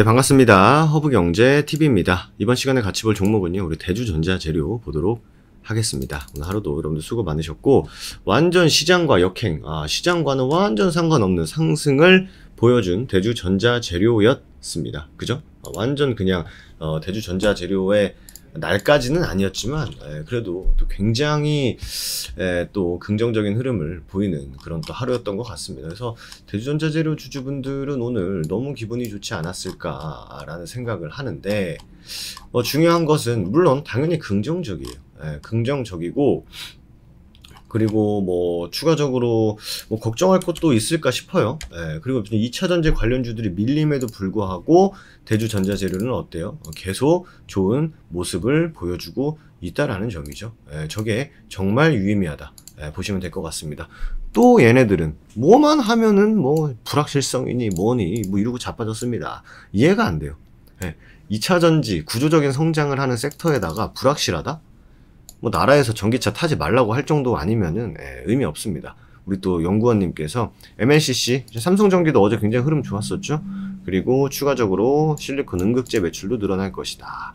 네 반갑습니다 허브경제TV입니다 이번 시간에 같이 볼 종목은요 우리 대주전자재료 보도록 하겠습니다 오늘 하루도 여러분들 수고 많으셨고 완전 시장과 역행 아 시장과는 완전 상관없는 상승을 보여준 대주전자재료였습니다 그죠? 아, 완전 그냥 어, 대주전자재료의 날까지는 아니었지만 예, 그래도 또 굉장히 예, 또 긍정적인 흐름을 보이는 그런 또 하루였던 것 같습니다. 그래서 대주전자재료 주주분들은 오늘 너무 기분이 좋지 않았을까라는 생각을 하는데 뭐 중요한 것은 물론 당연히 긍정적이에요. 예, 긍정적이고 그리고 뭐 추가적으로 뭐 걱정할 것도 있을까 싶어요. 예, 그리고 2차 전지 관련주들이 밀림에도 불구하고 대주 전자재료는 어때요? 계속 좋은 모습을 보여주고 있다라는 점이죠. 예, 저게 정말 유의미하다. 예, 보시면 될 것 같습니다. 또 얘네들은 뭐만 하면은 뭐 불확실성이니 뭐니 뭐 이러고 자빠졌습니다. 이해가 안 돼요. 예, 2차 전지 구조적인 성장을 하는 섹터에다가 불확실하다? 뭐 나라에서 전기차 타지 말라고 할 정도 아니면은 예, 의미 없습니다. 우리 또 연구원님께서 MNCC 삼성전기도 어제 굉장히 흐름 좋았었죠. 그리고 추가적으로 실리콘 응급제 매출도 늘어날 것이다.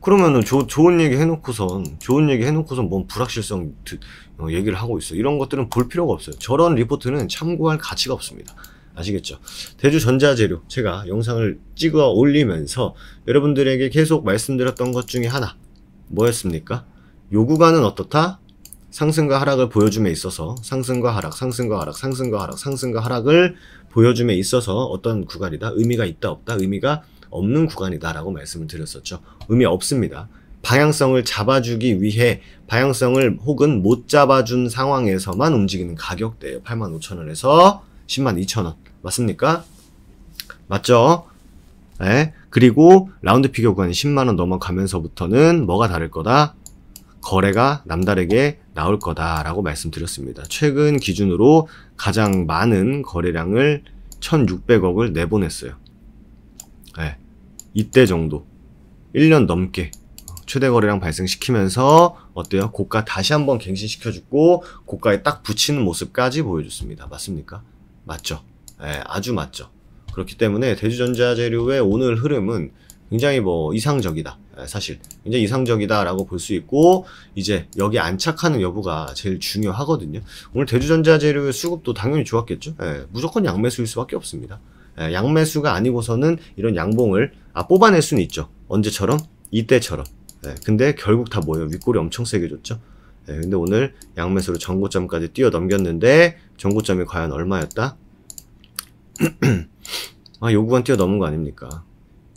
그러면은 조, 좋은 얘기 해놓고선 좋은 얘기 해놓고선 뭔 불확실성 드, 어, 얘기를 하고 있어. 이런 것들은 볼 필요가 없어요. 저런 리포트는 참고할 가치가 없습니다. 아시겠죠? 대주 전자재료 제가 영상을 찍어 올리면서 여러분들에게 계속 말씀드렸던 것 중에 하나 뭐였습니까? 요구가는 어떻다? 상승과 하락을 보여줌에 있어서 상승과 하락, 상승과 하락, 상승과 하락, 상승과 하락을 보여줌에 있어서 어떤 구간이다? 의미가 있다 없다? 의미가 없는 구간이다라고 말씀을 드렸었죠. 의미 없습니다. 방향성을 잡아주기 위해 방향성을 혹은 못 잡아준 상황에서만 움직이는 가격대예요. 85,000원에서 10만 2천원. 맞습니까? 맞죠? 예. 그리고 라운드 피겨 구간이 10만원 넘어가면서부터는 뭐가 다를 거다? 거래가 남다르게 나올 거다라고 말씀드렸습니다. 최근 기준으로 가장 많은 거래량을 1600억을 내보냈어요. 예. 이때 정도. 1년 넘게 최대 거래량 발생시키면서 어때요? 고가 다시 한번 갱신시켜주고 고가에 딱 붙이는 모습까지 보여줬습니다. 맞습니까? 맞죠. 예, 아주 맞죠. 그렇기 때문에 대주전자재료의 오늘 흐름은 굉장히 뭐 이상적이다. 예, 사실 굉장히 이상적이다라고 볼 수 있고 이제 여기 안착하는 여부가 제일 중요하거든요. 오늘 대주전자재료의 수급도 당연히 좋았겠죠. 예, 무조건 양매수일 수밖에 없습니다. 예, 양매수가 아니고서는 이런 양봉을 아, 뽑아낼 수는 있죠. 언제처럼? 이때처럼. 예, 근데 결국 다 뭐예요? 윗골이 엄청 세게 줬죠. 네, 근데 오늘 양매수로 전고점까지 뛰어넘겼는데 전고점이 과연 얼마였다? 아 요구간 뛰어넘은 거 아닙니까?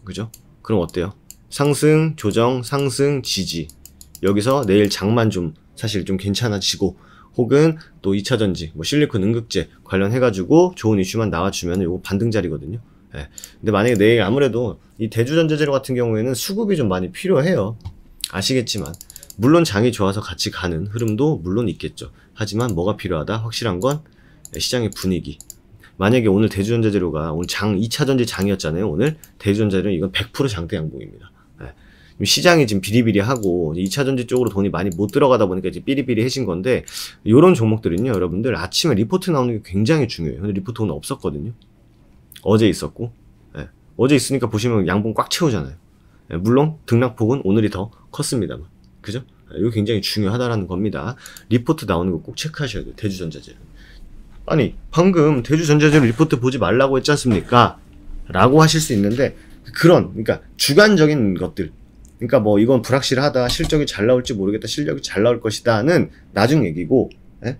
그죠? 그럼 어때요? 상승, 조정, 상승, 지지 여기서 내일 장만 좀 사실 좀 괜찮아지고 혹은 또 2차전지, 뭐 실리콘 응급제 관련해가지고 좋은 이슈만 나와주면 요거 반등자리거든요. 예. 근데 만약에 내일 아무래도 이 대주전자재료 같은 경우에는 수급이 좀 많이 필요해요. 아시겠지만. 물론 장이 좋아서 같이 가는 흐름도 물론 있겠죠. 하지만 뭐가 필요하다? 확실한 건 시장의 분위기. 만약에 오늘 대주전자 재료가 오늘 장 2차전지 장이었잖아요. 오늘 대주전자 재료 이건 100% 장대 양봉입니다. 예. 시장이 지금 비리비리하고 2차전지 쪽으로 돈이 많이 못 들어가다 보니까 이제 삐리삐리해진 건데 이런 종목들은요 여러분들 아침에 리포트 나오는 게 굉장히 중요해요. 근데 리포트 오늘 없었거든요. 어제 있었고 네. 어제 있으니까 보시면 양봉 꽉 채우잖아요. 예, 물론 등락폭은 오늘이 더 컸습니다만 그죠? 이거 굉장히 중요하다라는 겁니다. 리포트 나오는 거 꼭 체크하셔야 돼요. 대주전자재료. 아니 방금 대주전자재료 리포트 보지 말라고 했지 않습니까? 라고 하실 수 있는데 그런 그러니까 주관적인 것들 그러니까 뭐 이건 불확실하다 실적이 잘 나올지 모르겠다 실력이 잘 나올 것이다는 나중 얘기고 예?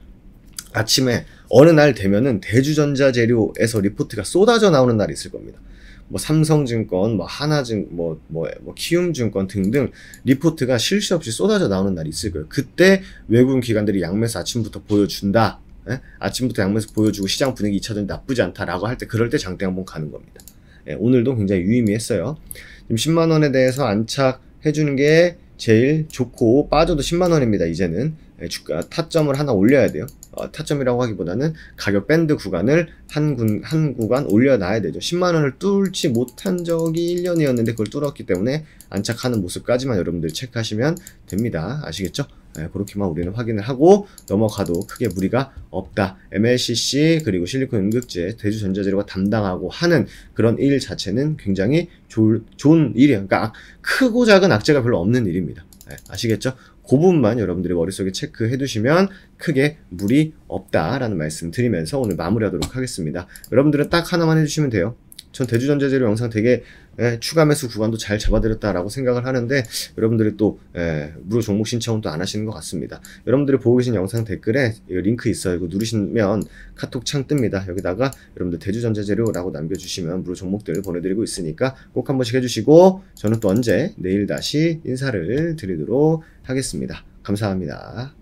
아침에 어느 날 되면은 대주전자재료에서 리포트가 쏟아져 나오는 날이 있을 겁니다. 뭐 삼성증권, 뭐 하나증, 뭐, 뭐, 뭐 키움증권 등등 리포트가 실시 없이 쏟아져 나오는 날이 있을 거예요. 그때 외국인 기관들이 양면에서 아침부터 보여준다. 예? 아침부터 양면에서 보여주고 시장 분위기 2차전이 나쁘지 않다라고 할 때 그럴 때 장대 한번 가는 겁니다. 예, 오늘도 굉장히 유의미했어요. 지금 10만원에 대해서 안착해주는 게 제일 좋고 빠져도 10만원입니다. 이제는 예, 주가 타점을 하나 올려야 돼요. 어, 타점이라고 하기보다는 가격 밴드 구간을 한, 군, 한 구간 올려놔야 되죠. 10만원을 뚫지 못한 적이 1년이었는데 그걸 뚫었기 때문에 안착하는 모습까지만 여러분들 체크하시면 됩니다. 아시겠죠? 네, 그렇게만 우리는 확인을 하고 넘어가도 크게 무리가 없다. MLCC 그리고 실리콘 응극제 대주전자재료가 담당하고 하는 그런 일 자체는 굉장히 좋은 일이에요. 그러니까 크고 작은 악재가 별로 없는 일입니다. 네, 아시겠죠? 그 부분만 여러분들이 머릿속에 체크해 두시면 크게 무리 없다라는 말씀 드리면서 오늘 마무리하도록 하겠습니다. 여러분들은 딱 하나만 해주시면 돼요. 전 대주전자재료 영상 되게 예, 추가 매수 구간도 잘 잡아드렸다라고 생각을 하는데 여러분들이 또 예, 무료 종목 신청은 또 안 하시는 것 같습니다. 여러분들이 보고 계신 영상 댓글에 링크 있어요. 이거 누르시면 카톡 창 뜹니다. 여기다가 여러분들 대주전자재료라고 남겨주시면 무료 종목들 보내드리고 있으니까 꼭 한 번씩 해주시고 저는 또 언제 내일 다시 인사를 드리도록 하겠습니다. 감사합니다.